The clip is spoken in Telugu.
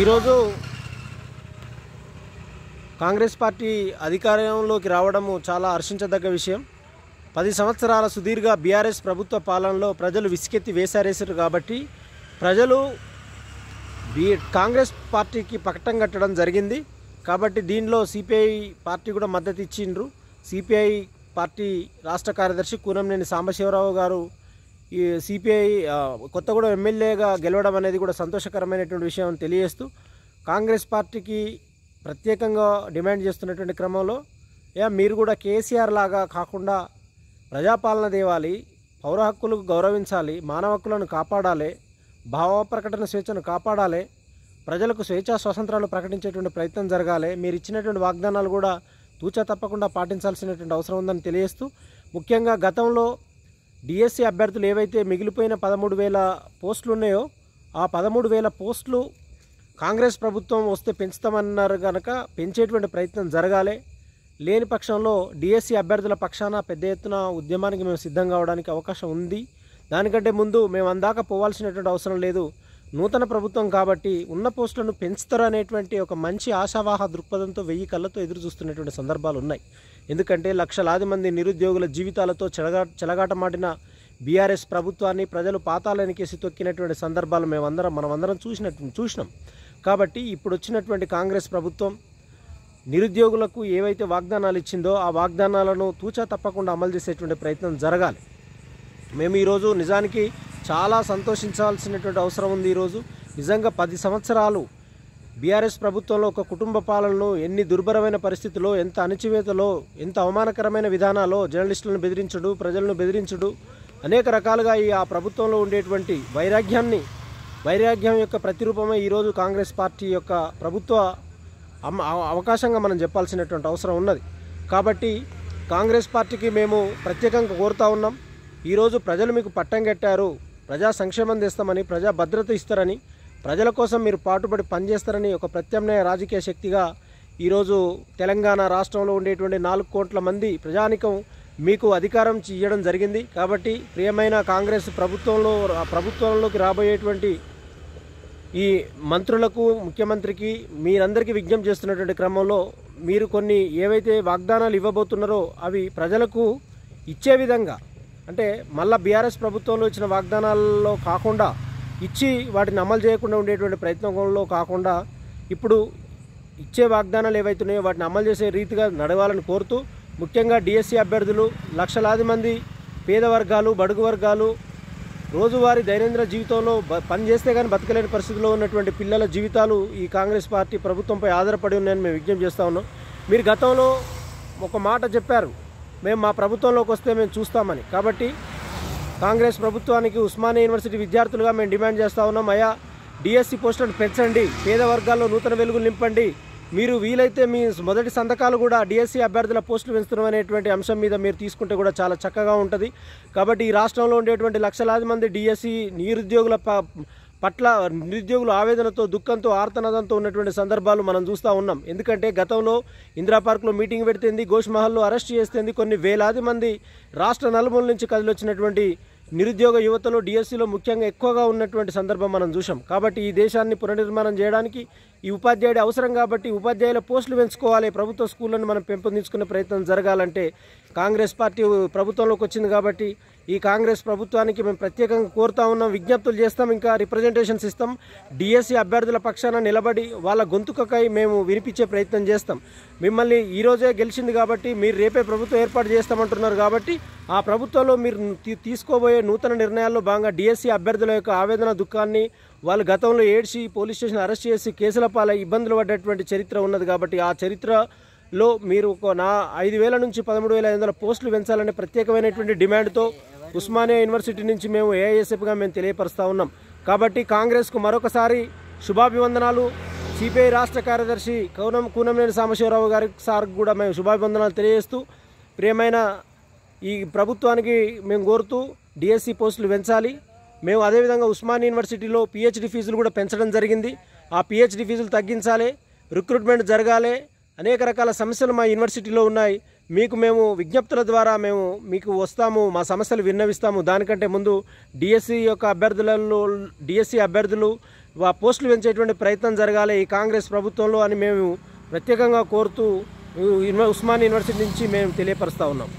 ఈరోజు కాంగ్రెస్ పార్టీ అధికారంలోకి రావడము చాలా హర్షించదగ్గ విషయం పది సంవత్సరాల సుదీర్ఘ బీఆర్ఎస్ ప్రభుత్వ పాలనలో ప్రజలు విసికెత్తి వేసారేశారు కాబట్టి ప్రజలు బీ కాంగ్రెస్ పార్టీకి పకటం కట్టడం జరిగింది కాబట్టి దీనిలో సిపిఐ పార్టీ కూడా మద్దతు ఇచ్చిండ్రు సిపిఐ పార్టీ రాష్ట్ర కార్యదర్శి కూనంనేని సాంబశివరావు గారు ఈ సిపిఐ కూడా ఎమ్మెల్యేగా గెలవడం అనేది కూడా సంతోషకరమైనటువంటి విషయం తెలియజేస్తూ కాంగ్రెస్ పార్టీకి ప్రత్యేకంగా డిమాండ్ చేస్తున్నటువంటి క్రమంలో యా మీరు కూడా కేసీఆర్ లాగా కాకుండా ప్రజాపాలన దేవాలి పౌర హక్కులకు గౌరవించాలి మానవ హక్కులను కాపాడాలి భావ ప్రకటన స్వేచ్ఛను కాపాడాలి ప్రజలకు స్వేచ్ఛా స్వతంత్రాలు ప్రకటించేటువంటి ప్రయత్నం జరగాలి మీరు ఇచ్చినటువంటి వాగ్దానాలు కూడా తూచా తప్పకుండా పాటించాల్సినటువంటి అవసరం ఉందని తెలియజేస్తూ ముఖ్యంగా గతంలో డిఎస్సి అభ్యర్థులు ఏవైతే మిగిలిపోయిన పదమూడు వేల పోస్టులు ఉన్నాయో ఆ పదమూడు వేల పోస్టులు కాంగ్రెస్ ప్రభుత్వం వస్తే పెంచుతామన్నారు కనుక పెంచేటువంటి ప్రయత్నం జరగాలి లేని పక్షంలో డిఎస్సి అభ్యర్థుల పక్షాన పెద్ద ఎత్తున ఉద్యమానికి మేము సిద్ధం కావడానికి అవకాశం ఉంది దానికంటే ముందు మేము అందాక పోవాల్సినటువంటి అవసరం లేదు నూతన ప్రభుత్వం కాబట్టి ఉన్న పోస్టులను పెంచుతారనేటువంటి ఒక మంచి ఆశావాహ దృక్పథంతో వెయ్యి కళ్ళతో ఎదురు చూస్తున్నటువంటి సందర్భాలు ఉన్నాయి ఎందుకంటే లక్షలాది మంది నిరుద్యోగుల జీవితాలతో చెలగా చెలగాటమాటిన బీఆర్ఎస్ ప్రభుత్వాన్ని ప్రజలు పాతాలనికేసి తొక్కినటువంటి సందర్భాలు మేమందరం మనమందరం చూసినట్టు చూసినాం కాబట్టి ఇప్పుడు వచ్చినటువంటి కాంగ్రెస్ ప్రభుత్వం నిరుద్యోగులకు ఏవైతే వాగ్దానాలు ఇచ్చిందో ఆ వాగ్దానాలను తూచా తప్పకుండా అమలు చేసేటువంటి ప్రయత్నం జరగాలి మేము ఈరోజు నిజానికి చాలా సంతోషించాల్సినటువంటి అవసరం ఉంది ఈరోజు నిజంగా పది సంవత్సరాలు బీఆర్ఎస్ ప్రభుత్వంలో ఒక కుటుంబ పాలనలో ఎన్ని దుర్భరమైన పరిస్థితుల్లో ఎంత అణచివేతలో ఎంత అవమానకరమైన విధానాల్లో జర్నలిస్టులను బెదిరించడు ప్రజలను బెదిరించడు అనేక రకాలుగా ఈ ఆ ప్రభుత్వంలో ఉండేటువంటి వైరాగ్యాన్ని వైరాగ్యం యొక్క ప్రతిరూపమే ఈరోజు కాంగ్రెస్ పార్టీ యొక్క ప్రభుత్వ అవకాశంగా మనం చెప్పాల్సినటువంటి అవసరం ఉన్నది కాబట్టి కాంగ్రెస్ పార్టీకి మేము ప్రత్యేకంగా కోరుతా ఉన్నాం ఈరోజు ప్రజలు మీకు పట్టం కట్టారు ప్రజా సంక్షేమం తెస్తామని ప్రజా భద్రత ఇస్తారని ప్రజల కోసం మీరు పాటుపడి పనిచేస్తారని ఒక ప్రత్యామ్నాయ రాజకీయ శక్తిగా ఈరోజు తెలంగాణ రాష్ట్రంలో ఉండేటువంటి నాలుగు కోట్ల మంది ప్రజానికం మీకు అధికారం చేయడం జరిగింది కాబట్టి ప్రియమైన కాంగ్రెస్ ప్రభుత్వంలో ప్రభుత్వంలోకి రాబోయేటువంటి ఈ మంత్రులకు ముఖ్యమంత్రికి మీరందరికీ విజ్ఞప్తి చేస్తున్నటువంటి క్రమంలో మీరు కొన్ని ఏవైతే వాగ్దానాలు ఇవ్వబోతున్నారో అవి ప్రజలకు ఇచ్చే విధంగా అంటే మళ్ళా బీఆర్ఎస్ ప్రభుత్వంలో ఇచ్చిన వాగ్దానాల్లో కాకుండా ఇచ్చి వాటిని అమలు చేయకుండా ఉండేటువంటి ప్రయత్నంలో కాకుండా ఇప్పుడు ఇచ్చే వాగ్దానాలు ఏవైతున్నాయో వాటిని అమలు చేసే రీతిగా నడవాలని కోరుతూ ముఖ్యంగా డిఎస్సీ అభ్యర్థులు లక్షలాది మంది పేద వర్గాలు బడుగు వర్గాలు రోజువారీ దైనందిన జీవితంలో పని చేస్తే కానీ బతకలేని పరిస్థితిలో ఉన్నటువంటి పిల్లల జీవితాలు ఈ కాంగ్రెస్ పార్టీ ప్రభుత్వంపై ఆధారపడి ఉన్నాయని మేము విజ్ఞప్తి చేస్తూ ఉన్నాం మీరు గతంలో ఒక మాట చెప్పారు మేము మా ప్రభుత్వంలోకి వస్తే మేము చూస్తామని కాబట్టి కాంగ్రెస్ ప్రభుత్వానికి ఉస్మానియా యూనివర్సిటీ విద్యార్థులుగా మేము డిమాండ్ చేస్తూ ఉన్నాం అయా డిఎస్సి పోస్టులను పెంచండి పేద వర్గాల్లో నూతన వెలుగులు నింపండి మీరు వీలైతే మీ మొదటి సంతకాలు కూడా డిఎస్సీ అభ్యర్థుల పోస్టులు పెంచడం అనేటువంటి అంశం మీద మీరు తీసుకుంటే కూడా చాలా చక్కగా ఉంటుంది కాబట్టి ఈ రాష్ట్రంలో ఉండేటువంటి లక్షలాది మంది డిఎస్సి నిరుద్యోగుల పట్ల నిరుద్యోగులు ఆవేదనతో దుఃఖంతో ఆర్తనాదంతో ఉన్నటువంటి సందర్భాలు మనం చూస్తూ ఉన్నాం ఎందుకంటే గతంలో ఇందిరాపార్క్లో పార్క్లో మీటింగ్ గోష్ గోష్మహల్లో అరెస్ట్ చేస్తేంది కొన్ని వేలాది మంది రాష్ట్ర నలుమూల నుంచి కదిలొచ్చినటువంటి నిరుద్యోగ యువతలో డిఎస్సిలో ముఖ్యంగా ఎక్కువగా ఉన్నటువంటి సందర్భం మనం చూసాం కాబట్టి ఈ దేశాన్ని పునర్నిర్మాణం చేయడానికి ఈ ఉపాధ్యాయుడి అవసరం కాబట్టి ఉపాధ్యాయుల పోస్టులు పెంచుకోవాలి ప్రభుత్వ స్కూళ్ళను మనం పెంపొందించుకునే ప్రయత్నం జరగాలంటే కాంగ్రెస్ పార్టీ ప్రభుత్వంలోకి వచ్చింది కాబట్టి ఈ కాంగ్రెస్ ప్రభుత్వానికి మేము ప్రత్యేకంగా కోరుతా ఉన్నాం విజ్ఞప్తులు చేస్తాం ఇంకా రిప్రజెంటేషన్స్ ఇస్తాం డిఎస్సి అభ్యర్థుల పక్షాన నిలబడి వాళ్ళ గొంతుకకై మేము వినిపించే ప్రయత్నం చేస్తాం మిమ్మల్ని ఈరోజే గెలిచింది కాబట్టి మీరు రేపే ప్రభుత్వం ఏర్పాటు చేస్తామంటున్నారు కాబట్టి ఆ ప్రభుత్వంలో మీరు తీసుకోబోయే నూతన నిర్ణయాల్లో భాగంగా డిఎస్సి అభ్యర్థుల యొక్క ఆవేదన దుఃఖాన్ని వాళ్ళు గతంలో ఏడ్చి పోలీస్ స్టేషన్ అరెస్ట్ చేసి కేసుల పాలై ఇబ్బందులు పడ్డటువంటి చరిత్ర ఉన్నది కాబట్టి ఆ చరిత్ర లో మీరు ఒక నా ఐదు వేల నుంచి పదమూడు వేల ఐదు వందల పోస్టులు పెంచాలనే ప్రత్యేకమైనటువంటి డిమాండ్తో ఉస్మానియా యూనివర్సిటీ నుంచి మేము ఏఐఎస్ఎఫ్గా మేము తెలియపరుస్తూ ఉన్నాం కాబట్టి కాంగ్రెస్కు మరొకసారి శుభాభివందనాలు సిపిఐ రాష్ట్ర కార్యదర్శి కౌనం కూనంనేని సాంబశివరావు గారి సార్ కూడా మేము శుభాభివందనాలు తెలియజేస్తూ ప్రియమైన ఈ ప్రభుత్వానికి మేము కోరుతూ డిఎస్సి e పోస్టులు పెంచాలి మేము అదేవిధంగా ఉస్మాన్ యూనివర్సిటీలో పిహెచ్డి ఫీజులు కూడా పెంచడం జరిగింది ఆ పిహెచ్డి ఫీజులు తగ్గించాలి రిక్రూట్మెంట్ జరగాలి అనేక రకాల సమస్యలు మా యూనివర్సిటీలో ఉన్నాయి మీకు మేము విజ్ఞప్తుల ద్వారా మేము మీకు వస్తాము మా సమస్యలు విన్నవిస్తాము దానికంటే ముందు డిఎస్సి e యొక్క అభ్యర్థులలో డిఎస్సి e అభ్యర్థులు పోస్టులు పెంచేటువంటి ప్రయత్నం జరగాలి ఈ కాంగ్రెస్ ప్రభుత్వంలో అని మేము ప్రత్యేకంగా కోరుతూ ఉస్మాన్ యూనివర్సిటీ నుంచి మేము తెలియపరుస్తూ ఉన్నాం